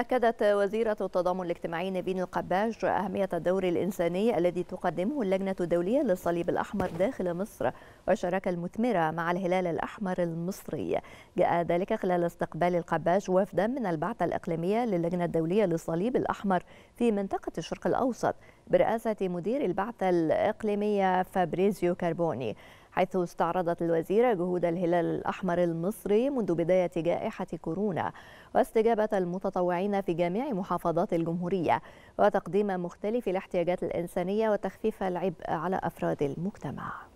أكدت وزيرة التضامن الاجتماعي نبيل القباج أهمية الدور الإنساني الذي تقدمه اللجنة الدولية للصليب الأحمر داخل مصر والشراكة المثمرة مع الهلال الأحمر المصري جاء ذلك خلال استقبال القباج وفدا من البعثة الإقليمية للجنة الدولية للصليب الأحمر في منطقة الشرق الأوسط برئاسة مدير البعثة الإقليمية فابريزيو كاربوني حيث استعرضت الوزيرة جهود الهلال الأحمر المصري منذ بداية جائحة كورونا واستجابة المتطوعين في جميع محافظات الجمهورية وتقديم مختلف الاحتياجات الإنسانية وتخفيف العبء على أفراد المجتمع